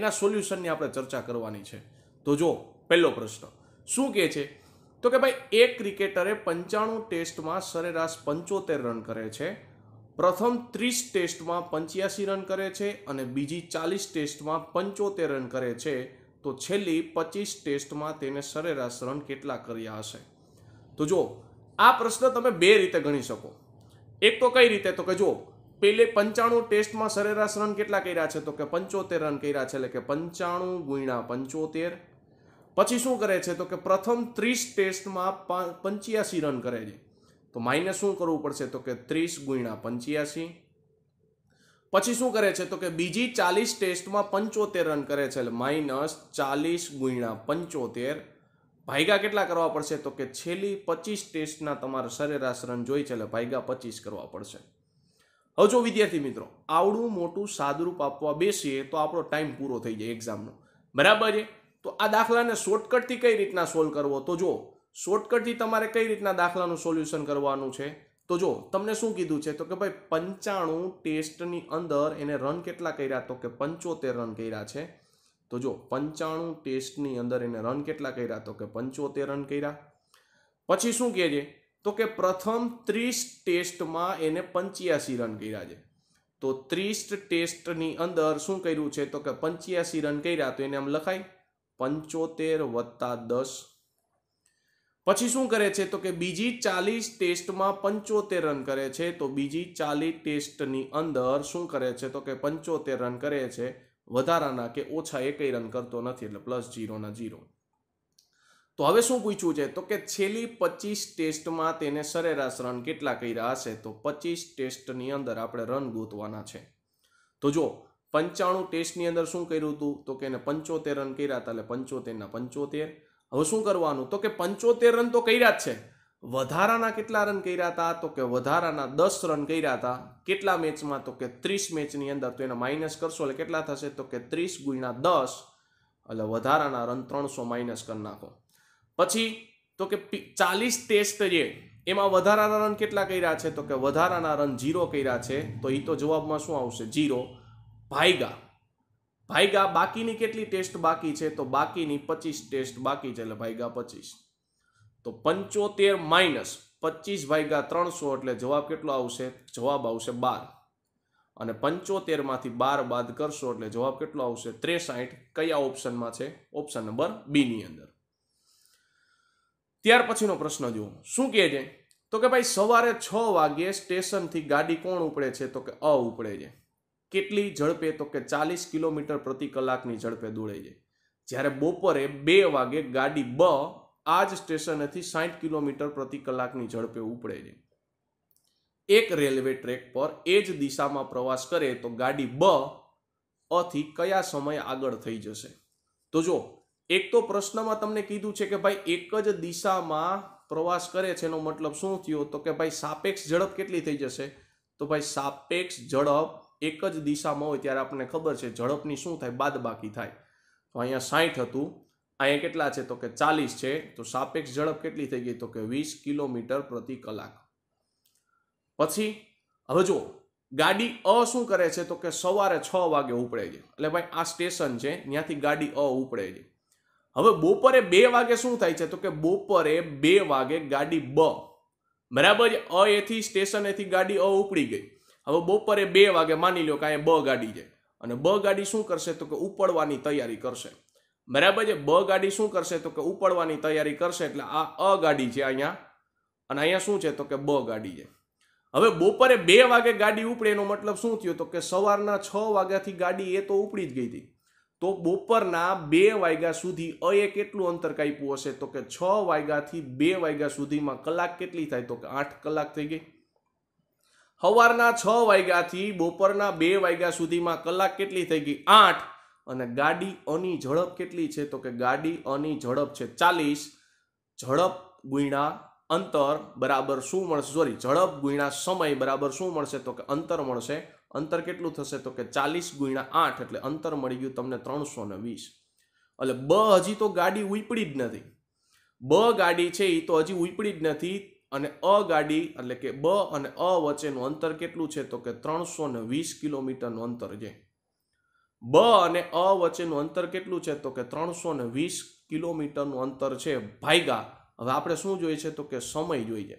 એના સોલ્યુશનની આપણે ચર્ચા કરવાની છે તો જો પહેલો પ્રશ્ન શું કહે છે તો કે ભાઈ એક ક્રિકેટરે પંચાણું ટેસ્ટમાં સરેરાશ પંચોતેર રન કરે છે પ્રથમ ત્રીસ ટેસ્ટમાં પંચ્યાસી રન કરે છે અને બીજી ચાલીસ ટેસ્ટમાં પંચોતેર રન કરે છે તો છેલ્લી પચીસ ટેસ્ટમાં તેને સરેરાશ રન કેટલા કર્યા હશે તો જો આ પ્રશ્ન તમે બે રીતે ગણી શકો એક તો કઈ રીતે તો કે જો પેલે પંચાણું ટેસ્ટમાં સરેરાશ રન કેટલા કર્યા છે તો કે પંચોતેર રન કર્યા છે એટલે કે પંચાણું ગુણ્યા પંચોતેર પછી શું કરે છે તો કે પ્રથમ ત્રીસ ટેસ્ટમાં પંચ્યાસી રન કરે છે તો માઇનસ શું કરવું પડશે તો કે ત્રીસ ગુણ્યા પંચ્યાસી પછી શું કરે છે તો કે બીજી ચાલીસ ટેસ્ટમાં પંચોતેર રન કરે છે એટલે માઇનસ ચાલીસ ગુણ્યા પંચોતેર ભાઈગા કેટલા કરવા પડશે તો કે છેલ્લી પચીસ ટેસ્ટના તમારે સરેરાશ રન જોઈ છે એટલે ભાઈગા પચીસ કરવા પડશે હવે વિદ્યાર્થી મિત્રો આવડું મોટું સાદરૂપ આપવા બેસીએ તો આપણો ટાઈમ પૂરો થઈ જાય એક્ઝામનો બરાબર છે તો આ દાખલાને શોર્ટકટથી કઈ રીતના સોલ્વ કરવો તો જો શોર્ટકટથી તમારે કઈ રીતના દાખલાનું સોલ્યુશન કરવાનું છે તો જો તમને શું કીધું છે તો કે ભાઈ પંચાણું ટેસ્ટની અંદર એને રન કેટલા કર્યા તો કે પંચોતેર રન કર્યા છે તો જો પંચાણું ટેસ્ટની અંદર એને રન કેટલા કર્યા તો કે પંચોતેર રન કર્યા પછી શું કહે છે તો કે પ્રથમ ત્રીસ ટેસ્ટમાં એને પંચ્યાસી રન કર્યા છે તો ત્રીસ ટેસ્ટની અંદર શું કર્યું છે તો કે પંચ્યાસી રન કર્યા તો એને આમ લખાય પંચોતેર વત્તા દસ પછી શું કરે છે તો કે બીજી ચાલીસ ટેસ્ટમાં પંચોતેર રન કરે છે તો બીજી ચાલીસ ટેસ્ટની અંદર શું કરે છે તો કે પંચોતેર રન કરે છે વધારાના કે ઓછા એકય રન કરતો નથી એટલે પ્લસ જીરોના જીરો તો હવે શું પૂછ્યું છે તો કે છેલ્લી પચીસ ટેસ્ટમાં તેને સરેરાશ રન કેટલા કર્યા હશે તો પચીસ ટેસ્ટની અંદર આપણે રન ગોતવાના છે તો જો પંચાણું ટેસ્ટની અંદર શું કર્યું હતું તો કે એને પંચોતેર રન કર્યા હતા એટલે પંચોતેરના પંચોતેર હવે શું કરવાનું તો કે પંચોતેર રન તો કર્યા જ છે વધારાના કેટલા રન કર્યા હતા તો કે વધારાના દસ રન કર્યા હતા કેટલા મેચમાં તો કે ત્રીસ મેચની અંદર તો એને માઇનસ કરશો એટલે કેટલા થશે તો કે ત્રીસ ગુણ્યા દસ એટલે વધારાના રન ત્રણસો માઇનસ કરી નાખો પછી તો કે ચાલીસ ટેસ્ટ જે એમાં વધારાના રન કેટલા કર્યા છે તો કે વધારાના રન જીરો કર્યા છે તો એ તો જવાબમાં શું આવશે જીરો ભાઈગા ભાઈગા બાકીની કેટલી ટેસ્ટ બાકી છે તો બાકીની પચીસ ટેસ્ટ બાકી છે એટલે ભાઈગા પચીસ તો પંચોતેર માઇનસ પચીસ ભાઈગા ત્રણસો એટલે જવાબ કેટલો આવશે જવાબ આવશે બાર અને પંચોતેરમાંથી બાર બાદ કરશો એટલે જવાબ કેટલો આવશે ત્રેસાઠ કયા ઓપ્શનમાં છે ઓપ્શન નંબર બીની અંદર ત્યાર પછીનો પ્રશ્ન જુઓ શું કહે છે તો કે ભાઈ સવારે છ વાગ્યે સ્ટેશનથી ગાડી કોણ ઉપડે છે તો કે અ ઉપડે છે કેટલી ઝડપે તો કે ચાલીસ કિલોમીટર પ્રતિ કલાકની ઝડપે દોડે છે જ્યારે બપોરે બે વાગે ગાડી બ આ જ સ્ટેશનેથી સાઠ કિલોમીટર પ્રતિ કલાકની ઝડપે ઉપડે છે એક રેલવે ટ્રેક પર એ જ દિશામાં પ્રવાસ કરે તો ગાડી બ અથી કયા સમય આગળ થઈ જશે તો જો એક તો પ્રશ્નમાં તમને કીધું છે કે ભાઈ એક જ દિશામાં પ્રવાસ કરે છે એનો મતલબ શું થયો તો કે ભાઈ સાપેક્ષ ઝડપ કેટલી થઈ જશે તો ભાઈ સાપેક્ષ ઝડપ એક જ દિશામાં હોય ત્યારે આપણને ખબર છે ઝડપની શું થાય બાદ બાકી થાય તો અહીંયા સાઠ હતું અહીંયા કેટલા છે તો કે ચાલીસ છે તો સાપેક્ષ ઝડપ કેટલી થઈ ગઈ તો કે વીસ કિલોમીટર પ્રતિ કલાક પછી હવે જો ગાડી અ શું કરે છે તો કે સવારે છ વાગે ઉપડે છે એટલે ભાઈ આ સ્ટેશન છે ત્યાંથી ગાડી અ ઉપડે છે હવે બપોરે બે વાગે શું થાય છે તો કે બપોરે બે વાગે ગાડી બ બરાબર અ એથી સ્ટેશનેથી ગાડી અ ઉપડી ગઈ હવે બપોરે બે વાગે માની લો કે અહીંયા બ ગાડી છે અને બ ગાડી શું કરશે તો કે ઉપડવાની તૈયારી કરશે બરાબર છે બ ગાડી શું કરશે તો કે ઉપડવાની તૈયારી કરશે એટલે આ અ ગાડી છે અહીંયા અને અહીંયા શું છે તો કે બ ગાડી છે હવે બપોરે બે વાગે ગાડી ઉપડે એનો મતલબ શું થયો તો કે સવારના છ વાગ્યાથી ગાડી એ તો ઉપડી જ ગઈ હતી તો બપોરના બે વાગ્યા સુધી અએ કેટલું અંતર કાપ્યું હશે તો કે છ વાગ્યાથી બે વાગ્યા સુધીમાં કલાક કેટલી થાય તો કે આઠ કલાક થઈ ગઈ સવારના છ વાગ્યાથી બપોરના બે વાગ્યા સુધીમાં કલાક કેટલી થઈ ગઈ આઠ અને ગાડી અની ઝડપ કેટલી છે તો કે ગાડી અની ઝડપ છે ચાલીસ ઝડપ ગુણ્યા અંતર બરાબર શું મળશે સોરી ઝડપ ગુણ્યા સમય બરાબર શું મળશે તો કે અંતર મળશે અંતર કેટલું થશે તો કે ચાલીસ ગુણ્યા આઠ એટલે અંતર મળી ગયું તમને ત્રણસો ને વીસ એટલે બ હજી તો ગાડી ઉપડી જ નથી બ ગાડી છે એ તો હજી ઉપડી જ નથી અને અ ગાડી એટલે કે બ અને અ વચ્ચેનું અંતર કેટલું છે તો કે ત્રણસો ને વીસ કિલોમીટરનું અંતર છે બ અને અ વચ્ચેનું અંતર કેટલું છે તો કે ત્રણસો ને વીસ કિલોમીટરનું અંતર છે ભાઈગા હવે આપણે શું જોઈએ છે તો કે સમય જોઈએ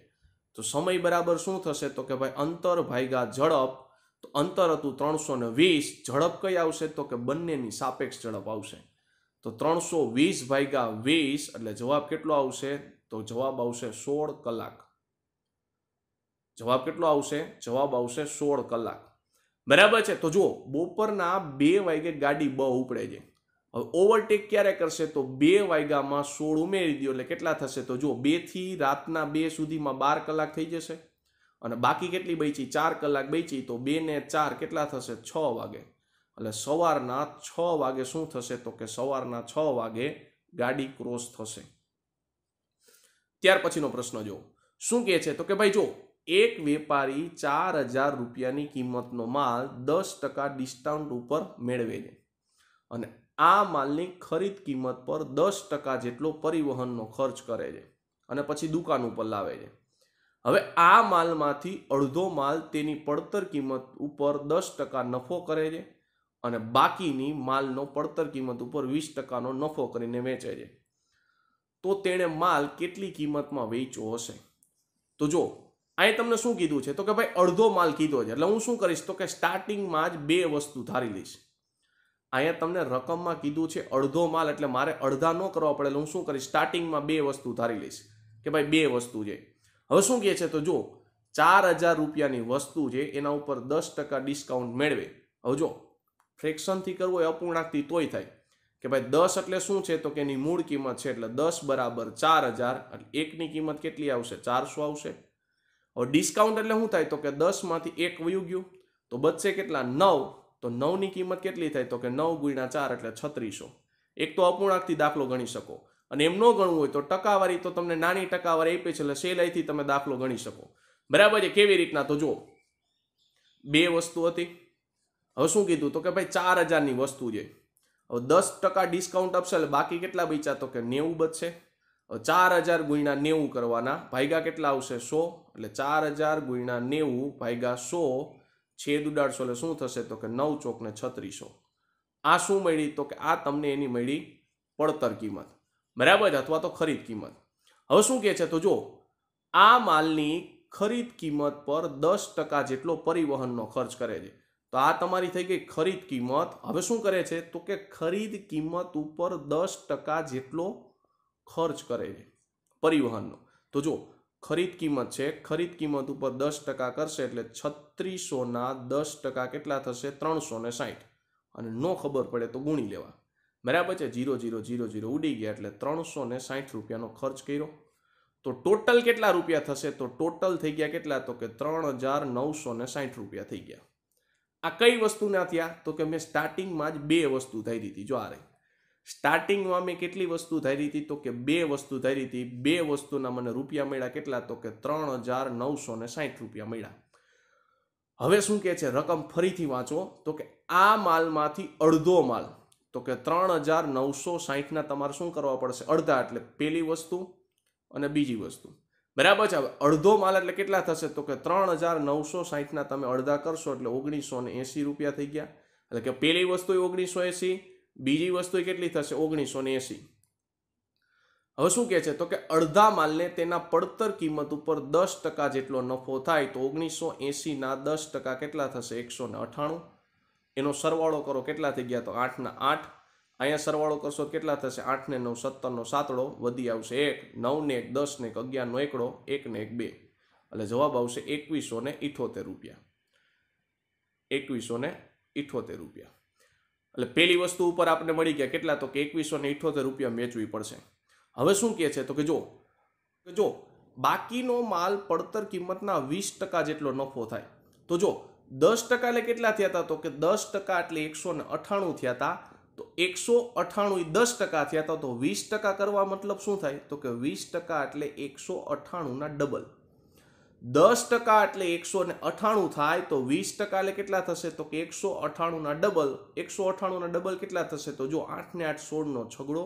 તો સમય બરાબર શું થશે તો કે ભાઈ અંતર ભાઈગા ઝડપ તો અંતર હતું ત્રણસો ને વીસ ઝડપ કઈ આવશે તો કે બંનેની સાપેક્ષ ઝડપ આવશે તો ત્રણસો વીસ ભાગ્યા વીસ એટલે જવાબ કેટલો આવશે તો જવાબ આવશે સોળ કલાક જવાબ કેટલો આવશે જવાબ આવશે સોળ કલાક બરાબર છે તો જુઓ બપોરના બે વાગે ગાડી બ ઉપડે છે હવે ઓવરટેક ક્યારે કરશે તો બે વાગ્યામાં સોળ ઉમેરી દો એટલે કેટલા થશે તો જુઓ બેથી રાતના બે સુધીમાં બાર કલાક થઈ જશે અને બાકી કેટલી બેચી ચાર કલાક બેચી તો બે ને ચાર કેટલા થશે છ વાગે એટલે સવારના છ વાગે શું થશે તો કે સવારના છ વાગે ગાડી ક્રોસ થશે ત્યાર પછીનો પ્રશ્ન જો શું કહે છે તો કે ભાઈ જો એક વેપારી ચાર હજાર રૂપિયાની કિંમતનો માલ દસ ટકા ડિસ્કાઉન્ટ ઉપર મેળવે છે અને આ માલની ખરીદ કિંમત પર દસ ટકા જેટલો પરિવહનનો ખર્ચ કરે છે અને પછી દુકાન ઉપર લાવે છે હવે આ માલમાંથી અડધો માલ તેની પડતર કિંમત ઉપર દસ ટકા નફો કરે છે અને બાકીની માલનો પડતર કિંમત ઉપર વીસ ટકાનો નફો કરીને વેચે છે તો તેણે માલ કેટલી કિંમતમાં વેચ્યો હશે તો જો અહીં તમને શું કીધું છે તો કે ભાઈ અડધો માલ કીધો છે એટલે હું શું કરીશ તો કે સ્ટાર્ટિંગમાં જ બે વસ્તુ ધારી લઈશ અહીંયા તમને રકમમાં કીધું છે અડધો માલ એટલે મારે અડધા ન કરવા પડે એટલે હું શું કરીશ સ્ટાર્ટિંગમાં બે વસ્તુ ધારી લઈશ કે ભાઈ બે વસ્તુ છે હવે શું કહે છે તો જો ચાર હજાર રૂપિયાની વસ્તુ છે એના ઉપર દસ ટકા ડિસ્કાઉન્ટ મેળવે હવે જો ફ્રેક્શનથી કરવું એ અપૂર્ણાંકથી તોય થાય કે ભાઈ દસ એટલે શું છે તો કે એની મૂળ કિંમત છે એટલે દસ બરાબર ચાર હજાર એટલે એકની કિંમત કેટલી આવશે ચારસો આવશે હવે ડિસ્કાઉન્ટ એટલે શું થાય તો કે દસમાંથી એક વયું ગયું તો બચશે કેટલા નવ તો નવની કિંમત કેટલી થાય તો કે નવ ગુણ્યા ચાર એટલે છત્રીસો એક તો અપૂર્ણાંકથી દાખલો ગણી શકો અને એમ ન ગણવું હોય તો ટકાવારી તો તમને નાની ટકાવારી આપી છે એટલે સહેલાઈથી તમે દાખલો ગણી શકો બરાબર છે કેવી રીતના તો જુઓ બે વસ્તુ હતી હવે શું કીધું તો કે ભાઈ ચાર હજારની વસ્તુ છે હવે દસ ટકા ડિસ્કાઉન્ટ આપશે એટલે બાકી કેટલા બચ્યા તો કે નેવું બચશે ચાર હજાર ગુણ્યા નેવું કરવાના ભાઈગા કેટલા આવશે સો એટલે ચાર હજાર ગુણ્યા નેવું ભાઈગા સો છેદ ઉડાડશો એટલે શું થશે તો કે નવ ચોક ને છત્રીસો આ શું મળી તો કે આ તમને એની મળી પડતર કિંમત બરાબર અથવા તો ખરીદ કિંમત હવે શું કહે છે તો જો આ માલની ખરીદ કિંમત પર દસ ટકા જેટલો પરિવહનનો ખર્ચ કરે છે તો આ તમારી થઈ ગઈ ખરીદ કિંમત હવે શું કરે છે તો કે ખરીદ કિંમત ઉપર દસ ટકા જેટલો ખર્ચ કરે છે પરિવહનનો તો જો ખરીદ કિંમત છે ખરીદ કિંમત ઉપર દસ ટકા કરશે એટલે છત્રીસોના દસ ટકા કેટલા થશે ત્રણસો ને સાહીઠ અને ન ખબર પડે તો ગુણી લેવા બરાબર છે જીરો જીરો જીરો જીરો ઉડી ગયા એટલે ત્રણસો ને સાઠ રૂપિયાનો ખર્ચ કર્યો તો ટોટલ કેટલા રૂપિયા થશે તો ટોટલ થઈ ગયા કેટલા તો કે ત્રણ હજાર નવસો ને સાઠ રૂપિયા થઈ ગયા આ કઈ વસ્તુના થયા તો કે મેં સ્ટાર્ટિંગમાં જ બે વસ્તુ ધારી હતી જો આ રહી સ્ટાર્ટિંગમાં મેં કેટલી વસ્તુ ધારી હતી તો કે બે વસ્તુ ધારી હતી બે વસ્તુના મને રૂપિયા મળ્યા કેટલા તો કે ત્રણ હજાર નવસો ને સાઠ રૂપિયા મળ્યા હવે શું કહે છે રકમ ફરીથી વાંચો તો કે આ માલમાંથી અડધો માલ તો કે ત્રણ હજાર નવસો સાહીઠના તમારે શું કરવા પડશે અડધા એટલે પહેલી વસ્તુ અને બીજી વસ્તુ બરાબર છે અડધો માલ એટલે કેટલા થશે તો કે ત્રણ હજાર નવસો સાહીઠના તમે અડધા કરશો એટલે ઓગણીસો ને એંસી રૂપિયા થઈ ગયા એટલે કે પેલી વસ્તુ ઓગણીસો એંસી બીજી વસ્તુ કેટલી થશે ઓગણીસો ને એંસી હવે શું કહે છે તો કે અડધા માલને તેના પડતર કિંમત ઉપર દસ ટકા જેટલો નફો થાય તો ઓગણીસો એંસીના દસ ટકા કેટલા થશે એકસો ને અઠાણું એનો સરવાળો કરો કેટલા થઈ ગયા તો આઠના આઠ અહીંયા સરવાળો કરશો કેટલા થશે આઠને નવ સત્તરનો સાતડો વધી આવશે એક નવને એક દસને એક અગિયારનો એકડો એકને એક બે એટલે જવાબ આવશે એકવીસો ને ઇઠોતેર રૂપિયા એકવીસો ને ઇઠોતેર રૂપિયા એટલે પહેલી વસ્તુ ઉપર આપણે મળી ગયા કેટલા તો કે એકવીસો ને ઇઠોતેર રૂપિયા વેચવી પડશે હવે શું કહે છે તો કે જો કે જો બાકીનો માલ પડતર કિંમતના વીસ ટકા જેટલો નફો થાય તો જો દસ ટકા એટલે કેટલા થયા હતા તો કે દસ ટકા એટલે એકસો ને અઠાણું થયા હતા તો એકસો અઠાણું એ દસ ટકા થયા હતા તો વીસ ટકા કરવા મતલબ શું થાય તો કે વીસ ટકા એટલે એકસો અઠાણુંના ડબલ દસ ટકા એટલે એકસો ને અઠાણું થાય તો વીસ ટકા એટલે કેટલા થશે તો કે એકસો અઠાણુંના ડબલ એકસો અઠાણુંના ડબલ કેટલા થશે તો જો આઠને આઠ સોળનો છગડો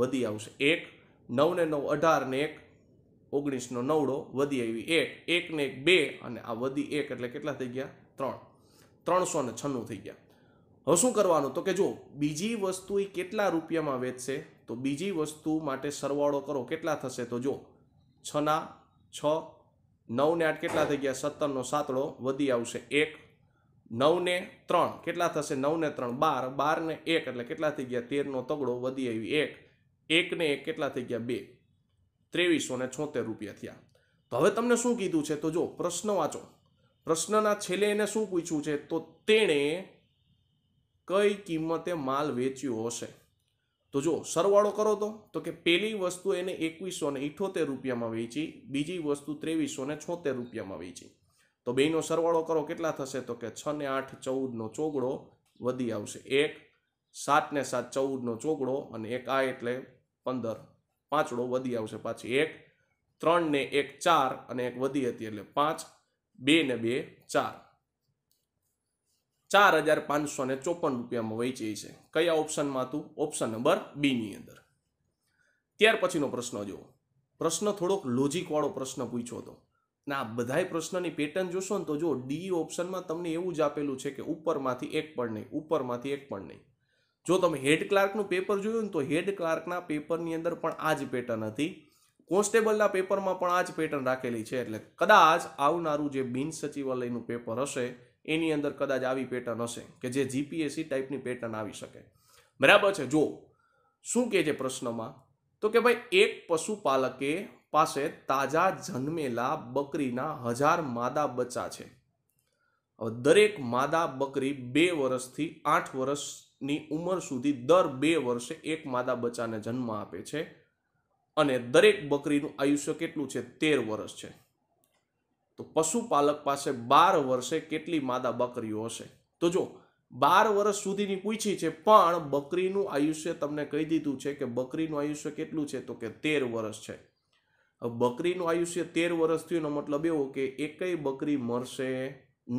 વધી આવશે એક નવ ને નવ અઢાર ને એક ઓગણીસનો નવડો વધી આવી એક એકને એક બે અને આ વધી એક એટલે કેટલા થઈ ગયા ત્રણ ત્રણસો ને છન્નું થઈ ગયા હવે શું કરવાનું તો કે જો બીજી વસ્તુ એ કેટલા રૂપિયામાં વેચશે તો બીજી વસ્તુ માટે સરવાળો કરો કેટલા થશે તો જો છના છ નવને આઠ કેટલા થઈ ગયા સત્તરનો સાતડો વધી આવશે એક નવને ત્રણ કેટલા થશે નવને ત્રણ બાર બારને એક એટલે કેટલા થઈ ગયા તેરનો તગડો વધી આવી એક એકને એક કેટલા થઈ ગયા બે ત્રેવીસો ને છોતેર રૂપિયા થયા તો હવે તમને શું કીધું છે તો જો પ્રશ્ન વાંચો પ્રશ્નના છેલ્લે એને શું પૂછ્યું છે તો તેણે કઈ કિંમતે માલ વેચ્યો હશે તો જો સરવાળો કરો તો તો કે પહેલી વસ્તુ એને એકવીસો ને ઇઠોતેર રૂપિયામાં વેચી બીજી વસ્તુ ત્રેવીસો ને છોતેર રૂપિયામાં વેચી તો બેનો સરવાળો કરો કેટલા થશે તો કે છ ને આઠ ચૌદનો ચોગડો વધી આવશે એક સાત ને સાત ચૌદનો ચોગડો અને એક આ એટલે પંદર પાંચડો વધી આવશે પાછી એક ત્રણ ને એક ચાર અને એક વધી હતી એટલે પાંચ બે ને બે ચાર ચાર હજાર પાંચસો ને ચોપન રૂપિયામાં વેચી છે કયા ઓપ્શનમાં હતું ઓપ્શન નંબર બીની અંદર ત્યાર પછીનો પ્રશ્ન જુઓ પ્રશ્ન થોડોક લોજિકવાળો પ્રશ્ન પૂછ્યો હતો ને આ બધાય પ્રશ્નની પેટર્ન જોશો ને તો જો ડી ઓપ્શનમાં તમને એવું જ આપેલું છે કે ઉપરમાંથી એક પણ નહીં ઉપરમાંથી એક પણ નહીં જો તમે હેડ ક્લાર્કનું પેપર જોયું ને તો હેડ ક્લાર્કના પેપરની અંદર પણ આ જ પેટર્ન હતી કોન્સ્ટેબલના પેપરમાં પણ આ જ પેટર્ન રાખેલી છે એટલે કદાચ આવનારું જે બિન સચિવાલયનું પેપર હશે એની અંદર કદાચ આવી પેટર્ન હશે કે જે જીપીએસસી ટાઈપની પેટર્ન આવી શકે બરાબર છે જો શું કહે છે પ્રશ્નમાં તો કે ભાઈ એક પશુપાલકે પાસે તાજા જન્મેલા બકરીના હજાર માદા બચ્ચા છે હવે દરેક માદા બકરી બે વર્ષથી આઠ વર્ષ ની ઉંમર સુધી દર બે વર્ષે એક માદા બચ્ચાને જન્મ આપે છે અને દરેક બકરીનું આયુષ્ય કેટલું છે તેર વર્ષ છે તો પશુપાલક પાસે બાર વર્ષે કેટલી માદા બકરીઓ હશે તો જો બાર વર્ષ સુધીની પૂછી છે પણ બકરીનું આયુષ્ય તમને કહી દીધું છે કે બકરીનું આયુષ્ય કેટલું છે તો કે તેર વર્ષ છે બકરીનું આયુષ્ય તેર વર્ષ થયું એનો મતલબ એવો કે એકય બકરી મરશે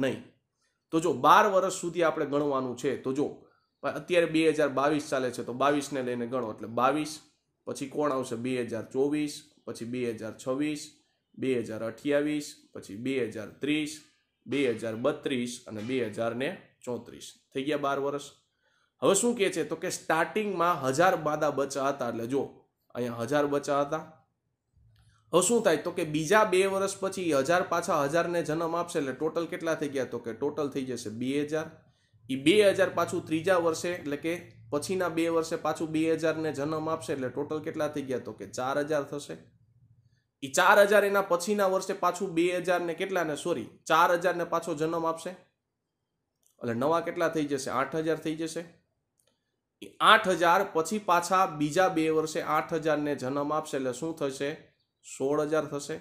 નહીં તો જો બાર વર્ષ સુધી આપણે ગણવાનું છે તો જો અત્યારે બે હજાર બાવીસ ચાલે છે તો બાવીસને લઈને ગણો એટલે બાવીસ પછી કોણ આવશે બે હજાર ચોવીસ પછી બે હજાર છવ્વીસ બે હજાર અઠ્યાવીસ પછી બે હજાર ત્રીસ બે હજાર બત્રીસ અને બે હજાર ને ચોત્રીસ થઈ ગયા બાર વર્ષ હવે શું કહે છે તો કે સ્ટાર્ટિંગમાં હજાર બાદા બચા હતા એટલે જો અહીંયા હજાર બચા હતા હવે શું થાય તો કે બીજા બે વર્ષ પછી હજાર પાછા હજારને જન્મ આપશે એટલે ટોટલ કેટલા થઈ ગયા તો કે ટોટલ થઈ જશે બે હજાર એ બે હજાર પાછું ત્રીજા વર્ષે એટલે કે પછીના બે વર્ષે પાછું બે હજારને જન્મ આપશે એટલે ટોટલ કેટલા થઈ ગયા તો કે ચાર હજાર થશે એ ચાર હજાર એના પછીના વર્ષે પાછું બે હજારને કેટલાને સોરી ચાર હજારને પાછો જન્મ આપશે એટલે નવા કેટલા થઈ જશે આઠ હજાર થઈ જશે એ આઠ હજાર પછી પાછા બીજા બે વર્ષે આઠ હજારને જન્મ આપશે એટલે શું થશે સોળ હજાર થશે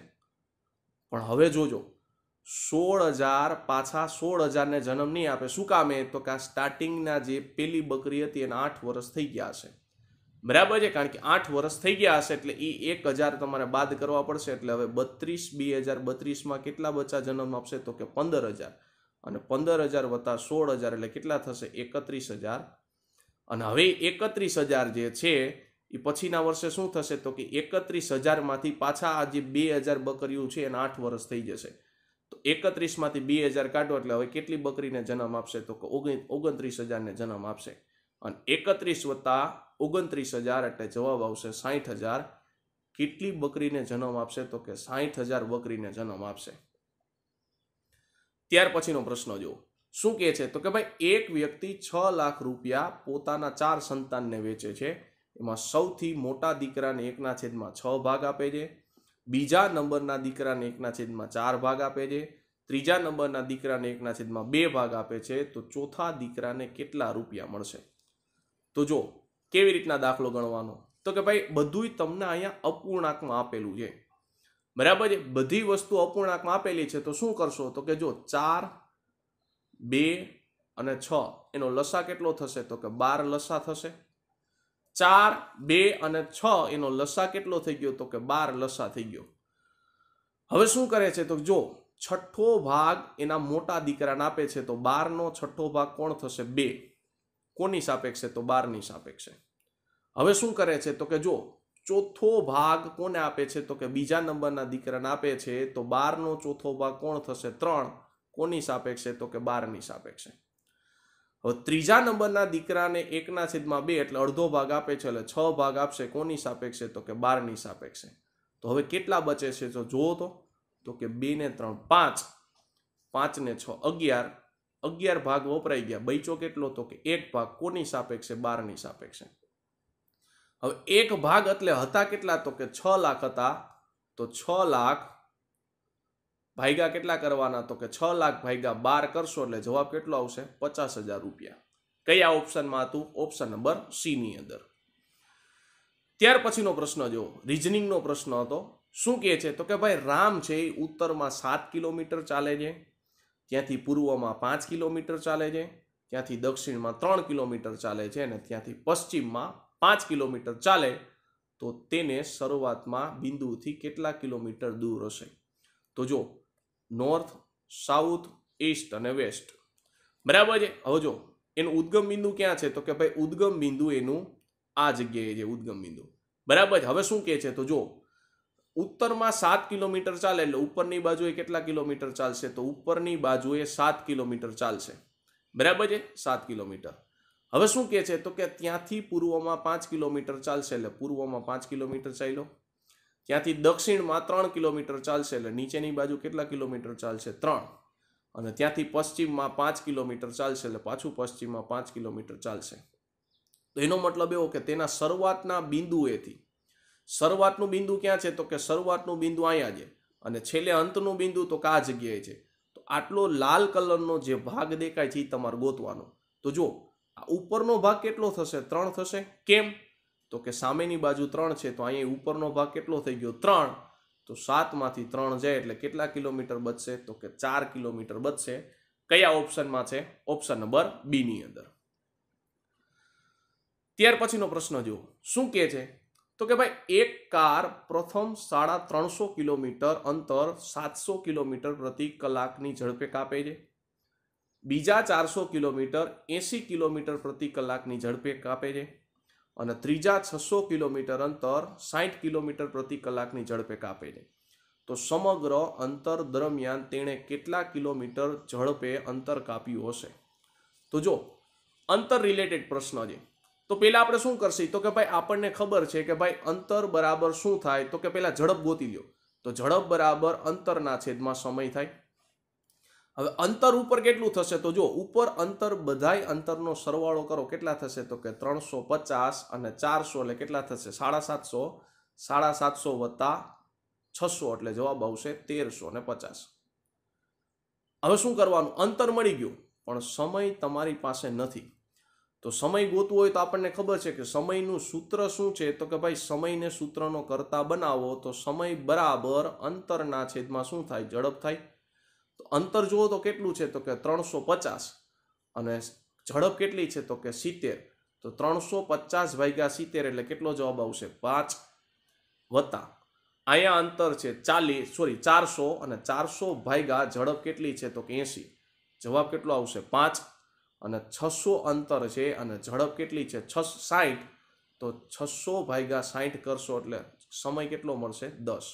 પણ હવે જોજો સોળ હજાર પાછા સોળ હજારને જન્મ નહીં આપે શું કામે તો કે આ સ્ટાર્ટિંગના જે પેલી બકરી હતી એને આઠ વર્ષ થઈ ગયા હશે બરાબર છે કારણ કે આઠ વર્ષ થઈ ગયા હશે એટલે એ એક હજાર તમારે બાદ કરવા પડશે એટલે હવે બત્રીસ બે હજાર બત્રીસમાં કેટલા બચ્ચા જન્મ આપશે તો કે પંદર હજાર અને પંદર હજાર વત્તા સોળ હજાર એટલે કેટલા થશે એકત્રીસ હજાર અને હવે એકત્રીસ હજાર જે છે એ પછીના વર્ષે શું થશે તો કે એકત્રીસ હજારમાંથી પાછા આ જે બે હજાર બકરીઓ છે એને આઠ વર્ષ થઈ જશે તો એકત્રીસમાંથી બે હજાર કાઢો એટલે હવે કેટલી બકરીને જન્મ આપશે તો ઓગણ ઓગણત્રીસ હજારને જન્મ આપશે અને એકત્રીસ વત્તા ઓગણત્રીસ હજાર એટલે જવાબ આવશે સાહીઠ હજાર કેટલી બકરીને જન્મ આપશે તો કે સાહીઠ હજાર બકરીને જન્મ આપશે ત્યાર પછીનો પ્રશ્ન જુઓ શું કહે છે તો કે ભાઈ એક વ્યક્તિ છ લાખ રૂપિયા પોતાના ચાર સંતાનને વેચે છે એમાં સૌથી મોટા દીકરાને એકના છેદમાં છ ભાગ આપે છે બીજા નંબરના દીકરાને એકના છેદમાં ચાર ભાગ આપે છે ત્રીજા નંબરના દીકરાને એકના છેદમાં બે ભાગ આપે છે તો ચોથા દીકરાને કેટલા રૂપિયા મળશે તો જો કેવી રીતના દાખલો ગણવાનો તો કે ભાઈ બધુંય તમને અહીંયા અપૂર્ણાંકમાં આપેલું છે બરાબર છે બધી વસ્તુ અપૂર્ણાંકમાં આપેલી છે તો શું કરશો તો કે જો ચાર બે અને છ એનો લસા કેટલો થશે તો કે બાર લસા થશે ચાર બે અને છ એનો લસા કેટલો થઈ ગયો તો કે બાર લસા થઈ ગયો હવે શું કરે છે તો જો છઠ્ઠો ભાગ એના મોટા દીકરાને આપે છે તો બારનો છઠ્ઠો ભાગ કોણ થશે બે કોની સાપેક્ષે તો બારની સાપેક્ષે હવે શું કરે છે તો કે જો ચોથો ભાગ કોને આપે છે તો કે બીજા નંબરના દીકરાને આપે છે તો બારનો ચોથો ભાગ કોણ થશે ત્રણ કોની સાપેક્ષે તો કે બારની સાપેક્ષે હવે ત્રીજા નંબરના દીકરાને એકના છેદમાં બે એટલે અડધો ભાગ આપે છે એટલે છ ભાગ આપશે કોની સાપેક્ષે તો કે બારની સાપેક્ષે તો હવે કેટલા બચે છે તો જુઓ તો તો કે બે ને ત્રણ પાંચ પાંચને છ અગિયાર અગિયાર ભાગ વપરાઈ ગયા બૈચો કેટલો તો કે એક ભાગ કોની સાપેક્ષે બારની સાપેક્ષે હવે એક ભાગ એટલે હતા કેટલા તો કે છ લાખ હતા તો છ લાખ ભાઈગા કેટલા કરવાના તો કે છ લાખ ભાઈગા બાર કરશો એટલે જવાબ કેટલો આવશે પચાસ હજાર રૂપિયા કયા ઓપ્શનમાં હતું ઓપ્શન નંબર સીની અંદર ત્યાર પછીનો પ્રશ્ન જો રિઝનિંગનો પ્રશ્ન હતો શું કહે છે તો કે ભાઈ રામ છે એ ઉત્તરમાં સાત કિલોમીટર ચાલે છે ત્યાંથી પૂર્વમાં પાંચ કિલોમીટર ચાલે છે ત્યાંથી દક્ષિણમાં ત્રણ કિલોમીટર ચાલે છે અને ત્યાંથી પશ્ચિમમાં પાંચ કિલોમીટર ચાલે તો તેને શરૂઆતમાં બિંદુથી કેટલા કિલોમીટર દૂર હશે તો જો નોર્થ સાઉથ ઈસ્ટ અને વેસ્ટ બરાબર છે હવે જો એનું ઉદ્ગમ બિંદુ ક્યાં છે તો કે ભાઈ ઉદ્ગમ બિંદુ એનું આ જગ્યાએ છે ઉદ્ગમ બિંદુ બરાબર હવે શું કહે છે તો જો ઉત્તરમાં સાત કિલોમીટર ચાલે એટલે ઉપરની બાજુએ કેટલા કિલોમીટર ચાલશે તો ઉપરની બાજુએ સાત કિલોમીટર ચાલશે બરાબર છે સાત કિલોમીટર હવે શું કહે છે તો કે ત્યાંથી પૂર્વમાં પાંચ કિલોમીટર ચાલશે એટલે પૂર્વમાં પાંચ કિલોમીટર ચાલ્યો ત્યાંથી દક્ષિણમાં ત્રણ કિલોમીટર ચાલશે એટલે નીચેની બાજુ કેટલા કિલોમીટર ચાલશે ત્રણ અને ત્યાંથી પશ્ચિમમાં પાંચ કિલોમીટર ચાલશે એટલે પાછું પશ્ચિમમાં પાંચ કિલોમીટર ચાલશે તો એનો મતલબ એવો કે તેના શરૂઆતના બિંદુએથી શરૂઆતનું બિંદુ ક્યાં છે તો કે શરૂઆતનું બિંદુ અહીંયા છે અને છેલ્લે અંતનું બિંદુ તો કા જગ્યાએ છે તો આટલો લાલ કલરનો જે ભાગ દેખાય છે એ તમારે ગોતવાનો તો જુઓ ઉપરનો ભાગ કેટલો થશે ત્રણ થશે કેમ તો કે સામેની બાજુ ત્રણ છે તો અહીંયા ઉપરનો ભાગ કેટલો થઈ ગયો ત્રણ તો સાતમાંથી ત્રણ જાય એટલે કેટલા કિલોમીટર બચશે તો કે ચાર કિલોમીટર બચશે કયા ઓપ્શનમાં છે ઓપ્શન નંબર બીની અંદર ત્યાર પછીનો પ્રશ્ન જુઓ શું કહે છે તો કે ભાઈ એક કાર પ્રથમ સાડા ત્રણસો કિલોમીટર અંતર સાતસો કિલોમીટર પ્રતિ કલાકની ઝડપે કાપે છે બીજા ચારસો કિલોમીટર એંસી કિલોમીટર પ્રતિ કલાકની ઝડપે કાપે છે અને ત્રીજા છસો કિલોમીટર અંતર સાઠ કિલોમીટર પ્રતિ કલાકની ઝડપે કાપે કાપેને તો સમગ્ર અંતર દરમિયાન તેણે કેટલા કિલોમીટર ઝડપે અંતર કાપ્યું હશે તો જો અંતર રિલેટેડ પ્રશ્ન છે તો પહેલાં આપણે શું કરશી તો કે ભાઈ આપણને ખબર છે કે ભાઈ અંતર બરાબર શું થાય તો કે પહેલાં ઝડપ ગોતી લો તો ઝડપ બરાબર અંતરના છેદમાં સમય થાય હવે અંતર ઉપર કેટલું થશે તો જો ઉપર અંતર બધાય અંતરનો સરવાળો કરો કેટલા થશે તો કે ત્રણસો પચાસ અને ચારસો એટલે કેટલા થશે સાડા સાતસો સાડા સાતસો વત્તા છસો એટલે જવાબ આવશે તેરસો ને પચાસ હવે શું કરવાનું અંતર મળી ગયું પણ સમય તમારી પાસે નથી તો સમય ગોતવો હોય તો આપણને ખબર છે કે સમયનું સૂત્ર શું છે તો કે ભાઈ સમયને સૂત્રનો કરતા બનાવો તો સમય બરાબર અંતરના છેદમાં શું થાય ઝડપ થાય તો અંતર જુઓ તો કેટલું છે તો કે ત્રણસો પચાસ અને ઝડપ કેટલી છે તો કે સિત્તેર તો ત્રણસો પચાસ ભાગ્યા સિત્તેર એટલે કેટલો જવાબ આવશે પાંચ વત્તા અહીંયા અંતર છે ચાલીસ સોરી ચારસો અને ચારસો ભાગ્યા ઝડપ કેટલી છે તો કે એંસી જવાબ કેટલો આવશે પાંચ અને છસો અંતર છે અને ઝડપ કેટલી છે છ સાઠ તો છસો ભાગ્યા સાઠ કરશો એટલે સમય કેટલો મળશે દસ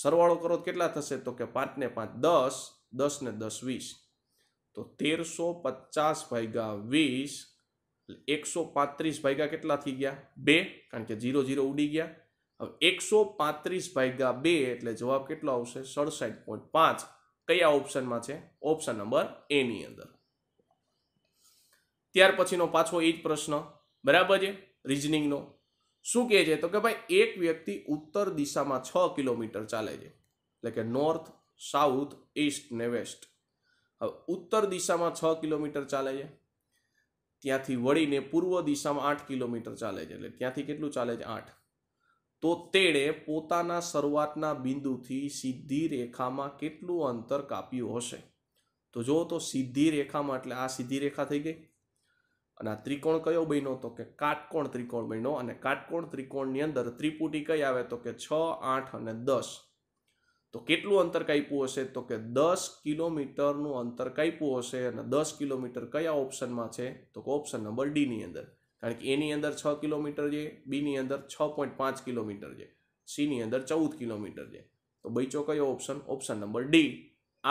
સરવાળો કરો કેટલા થશે તો કે પાંચને પાંચ દસ દસ ને દસ વીસ તો તેરસો પચાસ ભાગ્યા વીસ એકસો પાંત્રીસ ભાગ્યા કેટલા થઈ ગયા બે કારણ કે જીરો જીરો ઉડી ગયા હવે એકસો પાંત્રીસ ભાગ્યા બે એટલે જવાબ કેટલો આવશે સડસઠ પોઈન્ટ પાંચ કયા ઓપ્શનમાં છે ઓપ્શન નંબર એની અંદર ત્યાર પછીનો પાછો એ જ પ્રશ્ન બરાબર છે રિઝનિંગનો શું કહે છે તો કે ભાઈ એક વ્યક્તિ ઉત્તર દિશામાં છ કિલોમીટર ચાલે છે એટલે કે નોર્થ સાઉથ ઈસ્ટ ને વેસ્ટ હવે ઉત્તર દિશામાં છ કિલોમીટર ચાલે છે ત્યાંથી વળીને પૂર્વ દિશામાં આઠ કિલોમીટર ચાલે છે એટલે ત્યાંથી કેટલું ચાલે છે આઠ તો તેણે પોતાના શરૂઆતના બિંદુથી સીધી રેખામાં કેટલું અંતર કાપ્યું હશે તો જો તો સીધી રેખામાં એટલે આ સીધી રેખા થઈ ગઈ અને આ ત્રિકોણ કયો બન્યો તો કે કાટકોણ ત્રિકોણ બન્યો અને કાટકોણ ત્રિકોણની અંદર ત્રિપુટી કઈ આવે તો કે છ આઠ અને દસ તો કેટલું અંતર કાપ્યું હશે તો કે દસ કિલોમીટરનું અંતર કાપ્યું હશે અને દસ કિલોમીટર કયા ઓપ્શનમાં છે તો કે ઓપ્શન નંબર ડીની અંદર કારણ કે એની અંદર છ કિલોમીટર છે બીની અંદર છ પોઈન્ટ પાંચ કિલોમીટર છે સીની અંદર ચૌદ કિલોમીટર છે તો બૈચો કયો ઓપ્શન ઓપ્શન નંબર ડી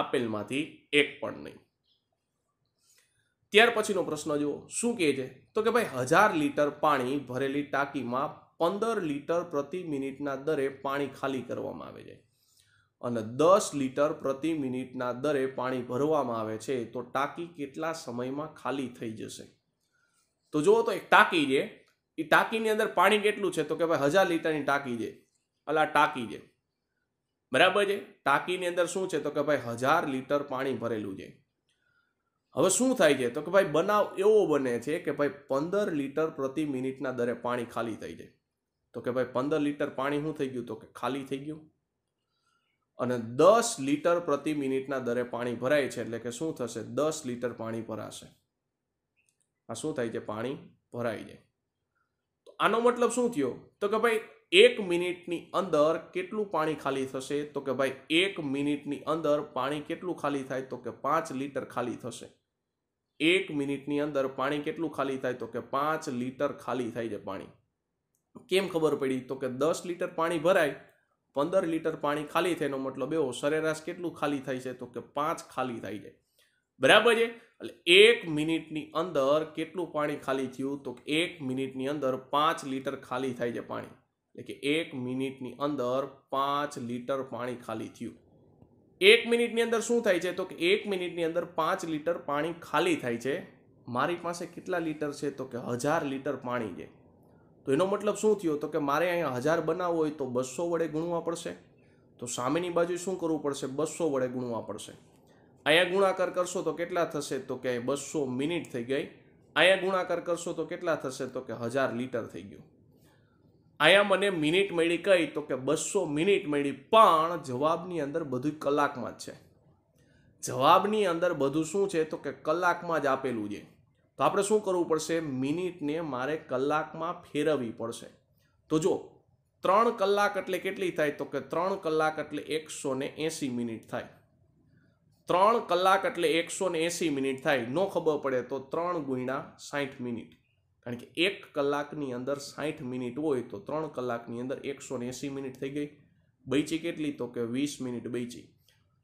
આપેલમાંથી એક પણ નહીં ત્યાર પછીનો પ્રશ્ન જુઓ શું કહે છે તો કે ભાઈ હજાર લીટર પાણી ભરેલી ટાંકીમાં પંદર લીટર પ્રતિ મિનિટના દરે પાણી ખાલી કરવામાં આવે છે અને દસ લીટર પ્રતિ મિનિટના દરે પાણી ભરવામાં આવે છે તો ટાંકી કેટલા સમયમાં ખાલી થઈ જશે તો જુઓ તો એક ટાંકી છે એ ટાંકીની અંદર પાણી કેટલું છે તો કે ભાઈ હજાર લીટરની ટાંકી છે અલા ટાંકી છે બરાબર છે ટાંકીની અંદર શું છે તો કે ભાઈ હજાર લીટર પાણી ભરેલું છે હવે શું થાય છે તો કે ભાઈ બનાવ એવો બને છે કે ભાઈ પંદર લીટર પ્રતિ મિનિટના દરે પાણી ખાલી થઈ જાય તો કે ભાઈ પંદર લીટર પાણી શું થઈ ગયું તો કે ખાલી થઈ ગયું અને દસ લીટર પ્રતિ મિનિટના દરે પાણી ભરાય છે એટલે કે શું થશે દસ લીટર પાણી ભરાશે આ શું થાય છે પાણી ભરાઈ જાય તો આનો મતલબ શું થયો તો કે ભાઈ એક મિનિટની અંદર કેટલું પાણી ખાલી થશે તો કે ભાઈ એક મિનિટની અંદર પાણી કેટલું ખાલી થાય તો કે પાંચ લીટર ખાલી થશે એક મિનિટની અંદર પાણી કેટલું ખાલી થાય તો કે પાંચ લીટર ખાલી થાય છે પાણી કેમ ખબર પડી તો કે દસ લીટર પાણી ભરાય પંદર લીટર પાણી ખાલી થાય એનો મતલબ એવો સરેરાશ કેટલું ખાલી થાય છે તો કે પાંચ ખાલી થાય છે બરાબર છે એટલે એક મિનિટની અંદર કેટલું પાણી ખાલી થયું તો એક મિનિટની અંદર પાંચ લીટર ખાલી થાય છે પાણી એટલે કે એક મિનિટની અંદર પાંચ લીટર પાણી ખાલી થયું એક મિનિટની અંદર શું થાય છે તો કે એક મિનિટની અંદર પાંચ લીટર પાણી ખાલી થાય છે મારી પાસે કેટલા લીટર છે તો કે હજાર લીટર પાણી છે તો એનો મતલબ શું થયો તો કે મારે અહીંયા હજાર બનાવવો હોય તો બસો વડે ગુણવા પડશે તો સામેની બાજુ શું કરવું પડશે બસો વડે ગુણવા પડશે અહીંયા ગુણાકાર કરશો તો કેટલા થશે તો કે બસો મિનિટ થઈ ગઈ અહીંયા ગુણાકાર કરશો તો કેટલા થશે તો કે હજાર લીટર થઈ ગયું અહીંયા મને મિનિટ મળી કહી તો કે બસો મિનિટ મળી પણ જવાબની અંદર બધું કલાકમાં જ છે જવાબની અંદર બધું શું છે તો કે કલાકમાં જ આપેલું છે તો આપણે શું કરવું પડશે મિનિટને મારે કલાકમાં ફેરવવી પડશે તો જો ત્રણ કલાક એટલે કેટલી થાય તો કે ત્રણ કલાક એટલે એકસો ને એંસી મિનિટ થાય ત્રણ કલાક એટલે એકસો ને એંસી મિનિટ થાય ન ખબર પડે તો ત્રણ ગુણ્યા સાઠ મિનિટ કારણ કે એક કલાકની અંદર સાઠ મિનિટ હોય તો ત્રણ કલાકની અંદર એકસો ને એંસી મિનિટ થઈ ગઈ બચી કેટલી તો કે વીસ મિનિટ બચી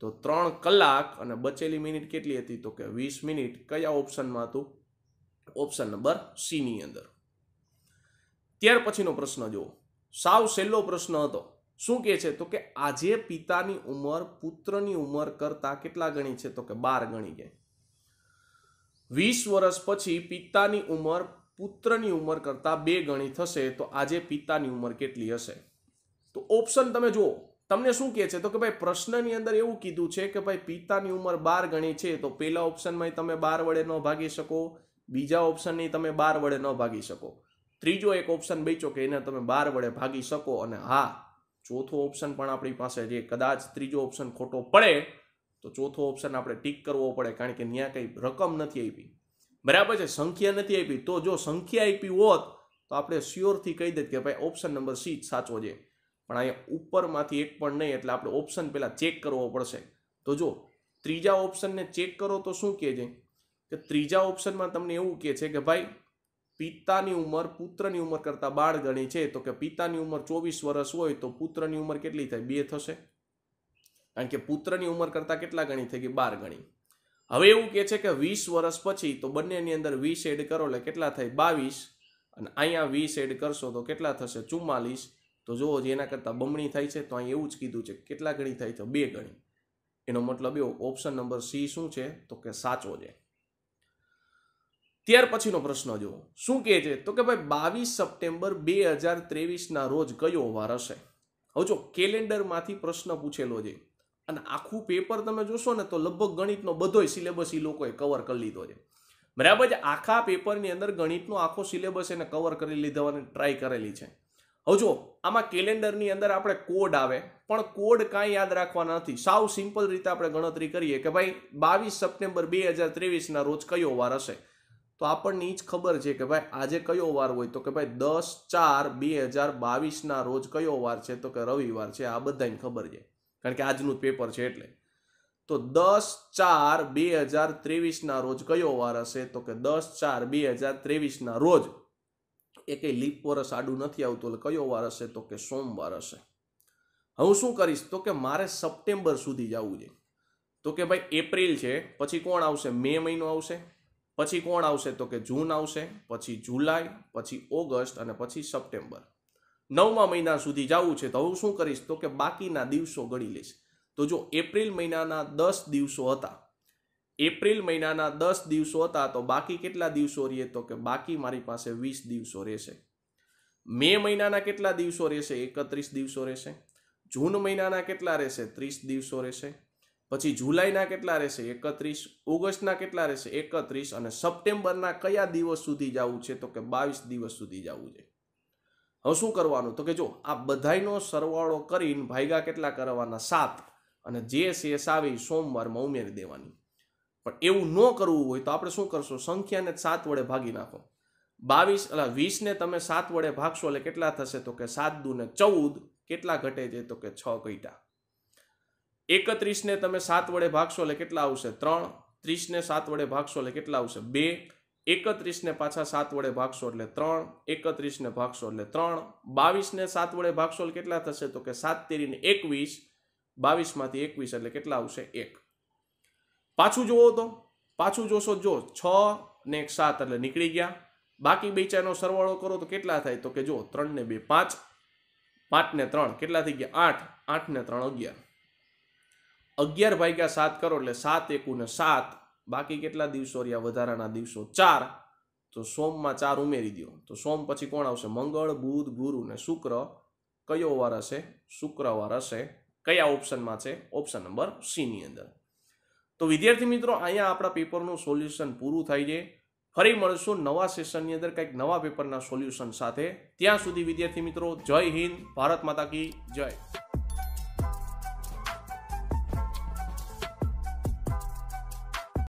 તો ત્રણ કલાક અને બચેલી મિનિટ કેટલી હતી તો કે વીસ મિનિટ કયા ઓપ્શનમાં હતું ઓપ્શન નંબર સીની અંદર ત્યાર પછીનો પ્રશ્ન જુઓ સાવ સહેલો પ્રશ્ન હતો શું કહે છે તો કે આજે પિતાની ઉંમર પુત્રની ઉંમર કરતાં કેટલા ગણી છે તો કે બાર ગણી ગઈ વીસ વર્ષ પછી પિતાની ઉંમર પુત્રની ઉંમર કરતાં બે ગણી થશે તો આજે પિતાની ઉંમર કેટલી હશે તો ઓપ્શન તમે જુઓ તમને શું કહે છે તો કે ભાઈ પ્રશ્નની અંદર એવું કીધું છે કે ભાઈ પિતાની ઉંમર બાર ગણી છે તો પહેલા ઓપ્શનમાં તમે બાર વડે ન ભાગી શકો બીજા ઓપ્શનની તમે બાર વડે ન ભાગી શકો ત્રીજો એક ઓપ્શન બેચો કે એને તમે બાર વડે ભાગી શકો અને હા ચોથો ઓપ્શન પણ આપણી પાસે જે કદાચ ત્રીજો ઓપ્શન ખોટો પડે તો ચોથો ઓપ્શન આપણે ટીક કરવો પડે કારણ કે ત્યાં કંઈ રકમ નથી આવી બરાબર છે સંખ્યા નથી આપી તો જો સંખ્યા આપી હોત તો આપણે શ્યોરથી કહી દઈએ કે ભાઈ ઓપ્શન નંબર સી જ સાચો છે પણ અહીંયા ઉપરમાંથી એક પણ નહીં એટલે આપણે ઓપ્શન પહેલાં ચેક કરવો પડશે તો જો ત્રીજા ઓપ્શનને ચેક કરો તો શું કહે છે કે ત્રીજા ઓપ્શનમાં તમને એવું કહે છે કે ભાઈ પિતાની ઉંમર પુત્રની ઉંમર કરતાં બાળ ગણી છે તો કે પિતાની ઉંમર ચોવીસ વર્ષ હોય તો પુત્રની ઉંમર કેટલી થાય બે થશે કારણ કે પુત્રની ઉંમર કરતાં કેટલા ગણી થઈ ગઈ બાર ગણી હવે એવું કે છે કે વીસ વર્ષ પછી તો બંનેની અંદર વીસ એડ કરો એટલે કેટલા થાય બાવીસ અને અહીંયા વીસ એડ કરશો તો કેટલા થશે ચુમ્માલીસ તો જુઓ જે એના કરતાં બમણી થાય છે તો અહીં એવું જ કીધું છે કેટલા ગણી થાય છે બે ગણી એનો મતલબ એવો ઓપ્શન નંબર સી શું છે તો કે સાચો છે ત્યાર પછીનો પ્રશ્ન જુઓ શું કહે છે તો કે ભાઈ બાવીસ સપ્ટેમ્બર બે હજાર ત્રેવીસના રોજ કયો વાર હશે હવે જો કેલેન્ડરમાંથી પ્રશ્ન પૂછેલો છે અને આખું પેપર તમે જોશો ને તો લગભગ ગણિતનો બધોય સિલેબસ એ લોકોએ કવર કરી લીધો છે બરાબર છે આખા પેપરની અંદર ગણિતનો આખો સિલેબસ એને કવર કરી લીધવાની ટ્રાય કરેલી છે હવે જો આમાં કેલેન્ડરની અંદર આપણે કોડ આવે પણ કોડ કાંઈ યાદ રાખવાના નથી સાવ સિમ્પલ રીતે આપણે ગણતરી કરીએ કે ભાઈ બાવીસ સપ્ટેમ્બર બે હજાર ત્રેવીસના રોજ કયો વાર હશે તો આપણને એ જ ખબર છે કે ભાઈ આજે કયો વાર હોય તો કે ભાઈ દસ ચાર બે હજાર બાવીસના રોજ કયો વાર છે તો કે રવિવાર છે આ બધાને ખબર છે કારણ કે આજનું પેપર છે એટલે તો દસ ચાર બે હજાર ત્રેવીસના રોજ કયો વાર હશે તો કે દસ ચાર બે હજાર ત્રેવીસના રોજ એ કંઈ લીપ વરસ આડું નથી આવતું એટલે કયો વાર હશે તો કે સોમવાર હશે હું શું કરીશ તો કે મારે સપ્ટેમ્બર સુધી જવું છે તો કે ભાઈ એપ્રિલ છે પછી કોણ આવશે મે મહિનો આવશે પછી કોણ આવશે તો કે જૂન આવશે પછી જુલાઈ પછી ઓગસ્ટ અને પછી સપ્ટેમ્બર નવમા મહિના સુધી જવું છે તો હું શું કરીશ તો કે બાકીના દિવસો ગણી લઈશ તો જો એપ્રિલ મહિનાના દસ દિવસો હતા એપ્રિલ મહિનાના દસ દિવસો હતા તો બાકી કેટલા દિવસો રહીએ તો કે બાકી મારી પાસે વીસ દિવસો રહેશે મે મહિનાના કેટલા દિવસો રહેશે એકત્રીસ દિવસો રહેશે જૂન મહિનાના કેટલા રહેશે ત્રીસ દિવસો રહેશે પછી જુલાઈના કેટલા રહેશે એકત્રીસ ઓગસ્ટના કેટલા રહેશે એકત્રીસ અને સપ્ટેમ્બરના કયા દિવસ સુધી જવું છે તો કે બાવીસ દિવસ સુધી જવું છે હવે શું કરવાનું તો કે જો આ બધાયનો સરવાળો કરીને ભાગ્યા કેટલા કરવાના સાત અને જે શેષ આવી સોમવારમાં ઉમેરી દેવાની પણ એવું ન કરવું હોય તો આપણે શું કરશું સંખ્યાને સાત વડે ભાગી નાખો બાવીસ એટલે વીસને તમે સાત વડે ભાગશો એટલે કેટલા થશે તો કે સાત દુને ચૌદ કેટલા ઘટે છે તો કે છ ઘટા એકત્રીસને તમે સાત વડે ભાગશો એટલે કેટલા આવશે ત્રણ ત્રીસને સાત વડે ભાગશો એટલે કેટલા આવશે બે એકત્રીસને પાછા સાત વડે ભાગશો એટલે ત્રણ એકત્રીસને ભાગશો એટલે ત્રણ બાવીસને સાત વડે ભાગશો એટલે કેટલા થશે તો કે સાત તેરીને એકવીસ બાવીસમાંથી એકવીસ એટલે કેટલા આવશે એક પાછું જોવો તો પાછું જોશો જો છ ને એક સાત એટલે નીકળી ગયા બાકી બે ચારનો સરવાળો કરો તો કેટલા થાય તો કે જો ત્રણને બે પાંચ પાંચને ત્રણ કેટલા થઈ ગયા આઠ આઠને ત્રણ અગિયાર અગિયાર ભાગ્યા સાત કરો એટલે સાત એકુને સાત બાકી કેટલા દિવસો રહ્યા વધારાના દિવસો ચાર તો સોમમાં ચાર ઉમેરી દો તો સોમ પછી કોણ આવશે મંગળ બુધ ગુરુ ને શુક્ર કયો વાર હશે શુક્રવાર હશે કયા ઓપ્શનમાં છે ઓપ્શન નંબર સીની અંદર તો વિદ્યાર્થી મિત્રો અહીંયા આપણા પેપરનું સોલ્યુશન પૂરું થઈ જાય ફરી મળશું નવા સેશનની અંદર કંઈક નવા પેપરના સોલ્યુશન સાથે ત્યાં સુધી વિદ્યાર્થી મિત્રો જય હિન્દ ભારત માતા કી જય